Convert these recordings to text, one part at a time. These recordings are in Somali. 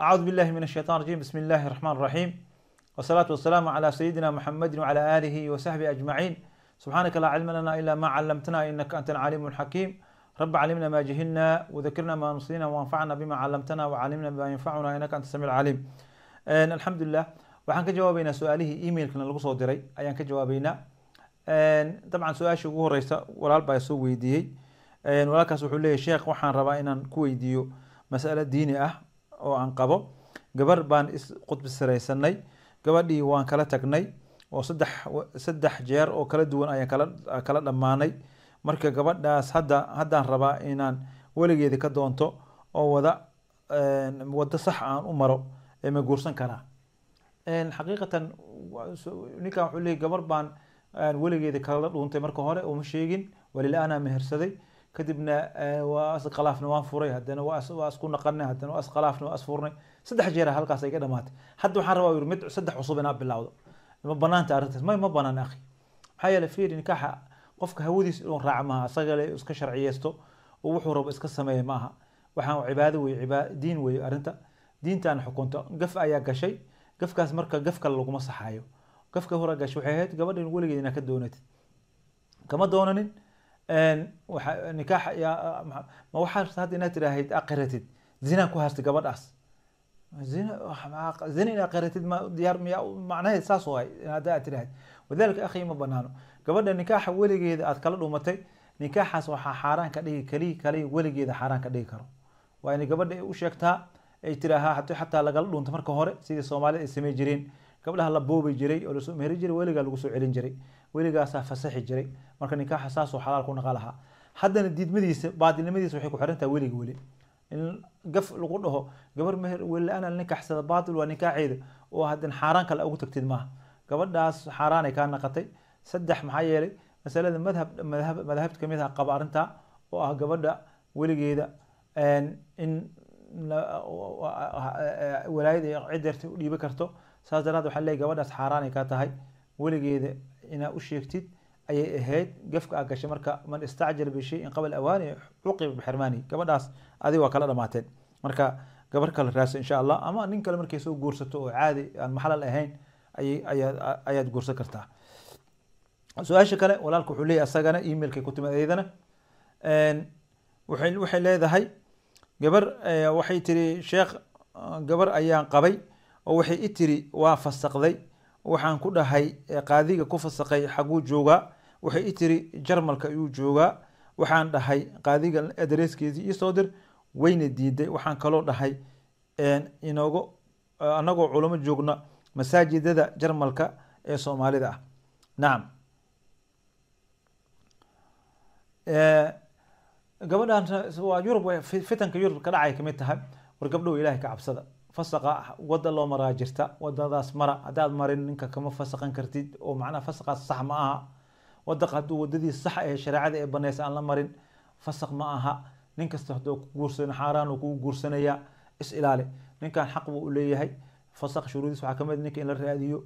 أعوذ بالله من الشيطان الرجيم بسم الله الرحمن الرحيم والصلاة والسلام على سيدنا محمد وعلى آله وصحبه أجمعين سبحانك لا علم لنا إلا ما علمتنا إنك أنت العليم الحكيم رب علمنا ما جهلنا وذكرنا ما نسينا وانفعنا بما علمتنا وعلمنا ما ينفعنا إنك أنت السميع العليم الحمد لله waxaan ka jawaabeynaa su-aalihii emailkana lagu soo diray ayaan ka jawaabeynaa dabcan su-aashii ugu horeysa walaal baa soo weydiiyey walaalkaas wuxuu leeyahy sheekh waxaan rabaa inaan ku weydiiyo mas'alo diini ah oo aan qabo gabar baan is khudbi gabadhii waan kala tagnay oo saddex saddex jeer oo kala duwan ayaan kala kala dhammaanay marka gabadhaas hadda haddaan rabaa inaan weligeeda ka doonto oo wada waddo sax aan u maro ee ma guursan karaa xaqiiqatan ninkan wuxuu leeyay gabar baan aan weligeeda kala dhuuntay marka hore uma sheegin walila aanaa mehersaday kadibna eh, waa iskhilaafna waan furay haddana waa isku naqanay haddana waa iskhilaafna waa isfurnay saddex jeera halkaas iga dhamaatay hadda waxaan rabaa yuri mid saddex cusub inaa bilowdo ma banaanta arrintaas may ma banaan akhi maxaa yeele fiiri nikaaxa qofka hawadiis inuu raaca maaha isagale iska sharciyeysto oo wuxuu rabo iska sameeya maaha waxaan cibaado weye cibaad diin weye arrinta diintaan xukunto gaf ayaa gashay gafkaas marka gafka laguma saxayo gafka hore gashay waxay ahayd gabadhan weligeed ka doonatid kama doonanin nikaaxma waxaa hadda inaad tiraahid aqaratid zinaan ku haystay gabadhaas zina inaa qaratid ma diyaar miyaa macnaheed saas waay hadda aad tiraahid wadalika akhi ma banaano gabadha nikaaxa weligeeda aad kala dhumatay nikaaxaas waxaa xaaraan ka dhigi kali kali weligeeda xaaraan ka dhigi karo waa inay gabadha ay u sheegtaa ay tiraahaa haddii xataa lagala dhunto marka hore sidii soomaalida ay samey jireen gabdhaha la boobi jiray oo lasoo meheri jiray weligaa lagu soo celin jiray weligaasaa fasaxi jiray marka nikaaxa saasuu xalaal ku naqan lahaa haddana diidmadiisa baadilnimadiisa waxay ku xiran weliga weli in gaf lagu dhaho gabar meher weli la nikaxsada baatil waa nikaaxeeda oo haddana xaaraan kale ugu tagtid maaha gabadhaas xaaraanay kaa naqatay saddex maxaa yeelay masalada madhab madhab madhabta kamid ah qaba arrintaa oo ah gabadha weligeeda in walaayad ay u dhiibi karto saas daraad waxa leey gabadhaas xaaraanay ka tahay weligeeda inaa u sheegtid ayay ahayd gafka a gashay marka man istacjal in qabla awaani cuqiba bixirmaani gabadhaas adig waa kala dhamaateen marka gabar kale raasa insha allah ama nin kale markay soo guursato oo caadi aan maxlal ahayn ayaad guursan kartaa su-aasha kale walaalka wuxuu leeyahy asagana emailkay ku timid eydana waxay leedahay gabar waxay tiri sheekh gabar ayaan qabay oo waxay i tiri waa fasaqday waxaan ku dhahay qaadiga ku fasaqay xaguu joogaa waxay i tiri jarmalka ayuu joogaa waxaan dhahay qaadiga adreeskeedii soo dir wayna diiday waxaan kaloo dhahay inoogu annagoo culamo joogna masaajidada jarmalka ee soomaalida ah nacam gabadhan waa yurub fitanka yurub ka dhacay ka mid tahay war gabdhow ilaahay ka cabsada fasaqa wada loo maraa jirta wadadaas mara haddaad marin ninka kama fasaqan kartid oo macnaha fasaqaas sax ma aha wadaq hadduu wadadii sax ee shareecada ee banaysa aan la marin fasaq ma aha nin kasta haduu ku guursano xaaraan uu kugu guursanayaa is ilaali ninkan xaq buu leeyahay fasaq shuruudiis waxaa kamid ah ninka in la raadiyo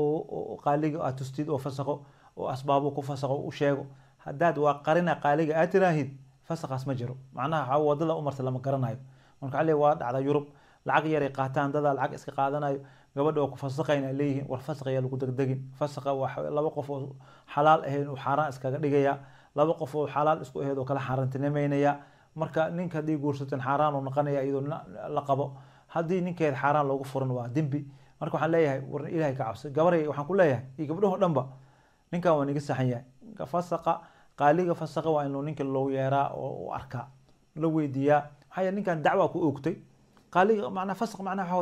oo qaaliga aad tustid oo fasaqo oo asbaabuu ku fasaqo u sheego haddaad waa qarina qaaliga aad tiraahid fasaqaas ma jiro macnaha waxaa wadada u marta lama garanayo marka waa dhacda yurub lacag yaray qaataan dadaa lacag iska qaadanayo gabadha oo ku fasaqayna leeyihiin war fasaqaya lagu degdegin fasaqa laba qof oo xalaal ahayn uu xaaraan iskaga dhigaya laba qof oo xalaal isku ahayd oo kala xaaraantinimaynaya marka ninka haddii guursateen xaaraan oo noqonaya iyadoo la qabo haddii ninkeed xaaraan loogu furan waa dembi marka waxaan leeyahay war ilahay ka cabso gabaray waxaan ku leeyahay iyo gabdhaho dhanba ninkan waa naga saxan yahay fasaqa qaaliga fasaqa waa in ninka loo yeeraa oo u arkaa la weydiiyaa maxaa yeele ninkan dacwaa ku oogtay qaaliga macnaa fasq macnaha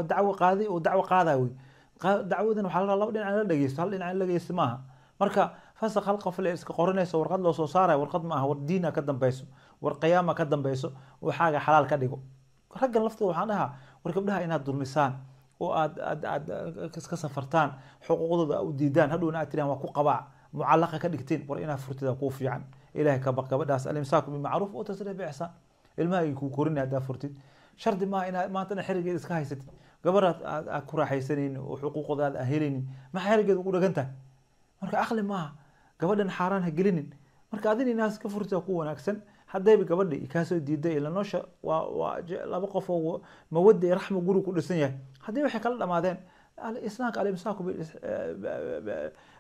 waa marka fasaq hal qof iska qoranayso warqad loo soo warqad ma war diina ka dambeyso war qiyaama ka dambeyso waxaaga xalaal ka dhigo raggan laftooda waxaan dhahaa war gabdhaha inaad dulmisaan oo aad aad aad iska safartaan xuquuqdooda u diidaan hadhowna aad tiraan waa ku qabaa mucallaqa ka dhigteen war inaad furtida kuu fiican ilahay ka baq alimsaaku bimacruuf oo tasriix bixsaan ilmaha ay kuu korinaya haddaa furtid shardi maa inaad maantana xerigeed iska haysatid gabaraad aa ku raaxaysanayni oo xuquuqdaada aa helaynin maxaa xerigeed ugu dhagan tahay marka aqli maaha gabadhan xaaraan ha gelinin marka adin inaas ka furtaa ku wanaagsan haddayba gabadhi kaasoo diida ila noosha waa waa laba qof oo mawadda iyo raxma guri ku dhisan yahay haddii waxay kala dhamaadeen islaamka alimsaaku eh,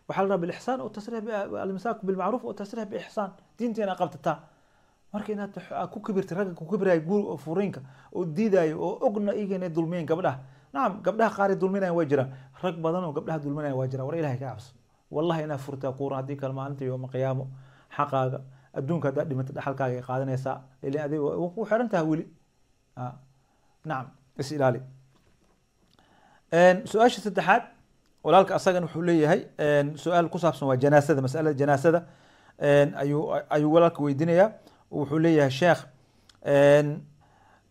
waxaa la rabaa bilixsaan oo tasriix alimsaaku bilmacruuf oo tasriix biixsaan diintiina qabtataa marka inaad ku kibirti ragga ku kibiraya guur oo furiinka oo diidaayo oo ogna igana dulmiyen gabdhaha nacam gabdhaha qaari dulminayan waa jiraan rag badan oo gabdhaha dulminaya waa jiraan war ilahay ka cabso wallahi inaa furtaa quran haddii kale maalinta yooma qiyaamo xaqaaga adduunka haddaad dhimata dhaxalkaaga qaadanaysaa ilaa adiga ku xiran taha weli nacam is ilaali su-aasha saddexaad walaalka asagan wuxuu leeyahay su-aal ku saabsan waa janaasada masalada janaasada ayuu ayuu walaalka weydiinayaa wuxuu leeyahay sheekh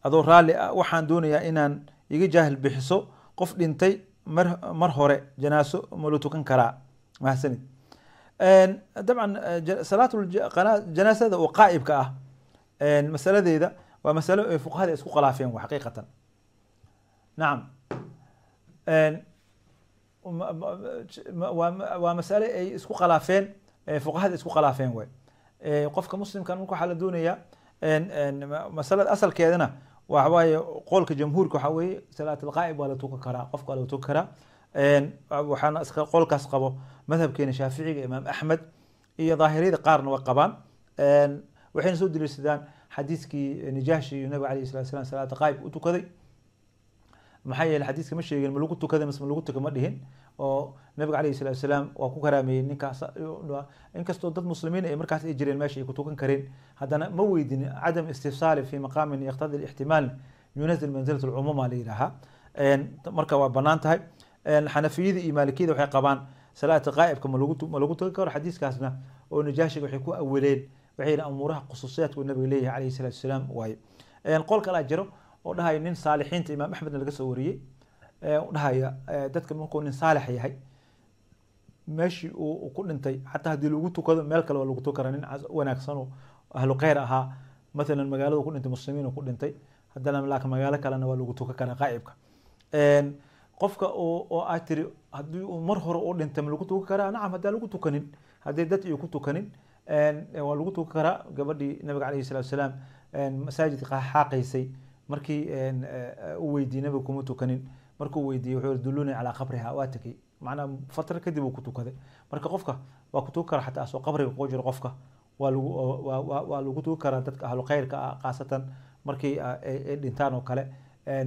adoo raalli ah waxaan doonayaa inaan iga jaahil bixiso qof dhintay mar mar hore janaaso ma la tukan karaa mahadsanid dabcan salaatjanaasada oo qaa'ibka ah masaladeeda waa masalo ay fuqahada isku khilaafeen wa xaqiiqatan nacam waa masale ay isku khilaafeen fuqahada isku khilaafeen way qofka muslimka marka waxaa la doonaya masalada asalkeedana waxa waaye qowlka jamhuurka waxaa weeye salaat waa la tukan karaa qofka waa la tukan karaa waxaana iska qolkaas qabo madhabkeena shaaficiga imaam axmed iyo daahiriyada qaarna way qabaan waxayna soo deliishadaan xadiiskii nijaashi iyo nabiga alayhi salatu salam salaata u tukaday maxaa yeele xadiiska ma sheegin ma lagu tukaday mise ma lagu tuka ma dhihin oo nabiga aleyh salatu salaam waa ku karaameeyey ninkaas inkastoo dad muslimiin ay markaas ay jireen meesha ay kutukan kareen haddana ma weydin cadam istifsaali fi maqaamin yaktadi ixtimaal yunazil manzilat lcumuuma la yidhaahaa marka waa banaan tahay xanafiyada iyo maalikiyada waxay qabaan salaata qaa'ibka ma lagu tagi karo xadiiskaasna oo najaashiga waxay ku awileen waxay yihin amuuraha khusuusiyaadku nabiga leeyahay aleyh salatu salaam waaye qol kalaa jiro oo dhahay nin saalixiinta imaam axmedna laga soo wariyey udhahaya dadka markuu nin saalex yahay meeshii uu ku dhintay xataa haddii lagu tukado meel kale waa lagu tuki nin wanaagsanoo ahlu kheyr ahaa mathalan magaaladu ku dhintay muslimiin ku dhintay haddana laakiin magaalo kalena waa lagu tuka karaa qaa'ibka qofka oo aad tiri haddii uu mar hore u dhintay ma lagu tuka karaa nacam haddaa lagu tukanin haddii dad iyo ku tukanin waa lagu tuka karaa gabadhii nabiga calayhi salatu salaam masaajidka xaaqaysay markii uu weydiiy nabiga kuma tukanin markuu weydiiyey wuxuu duluni calaa qabriha waa tegay macnaa fatro kadib uu ku tukaday marka qofka waa ku tukan karaa xataa asoo qabriga ku jiro qofka waa lagu waa lagu tukan karaa dadka ahlu khayrka ah qaasatan markii ay e, e, dhintaan oo kale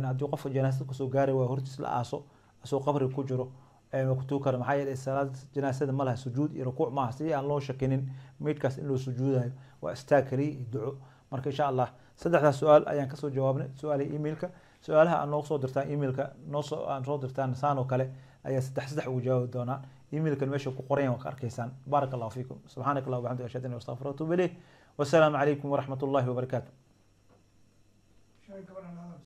haddii qofka janaasad kasoo gaaray waa hortiis la aaso asoo qabriga ku jiro waa ku tukan karaa maxaa yeelay salaad janaasada ma laha sujuud iyo rukuuc maaha sidii aan loo shakinin meydkaas in loo sujuudayo waa istaag kaliya iyo duco marka insha allah saddexdaas su-aal ayaan kasoo jawaabnay su-aalaha emailka su-aalaha aad noogu soo dirtaan emailka noosoo aad soo dirtaan saan oo kale ayaa saddex saddex ugu jawaabi doonaa emailkan meesha ku qorayan waa ka arkaysaan baarak allahu fiikum subxaanak allah waxamdika ashhadu an la astaqfiruka ilayh wasalaamu calaykum waraxmat ullahi wabarakaatu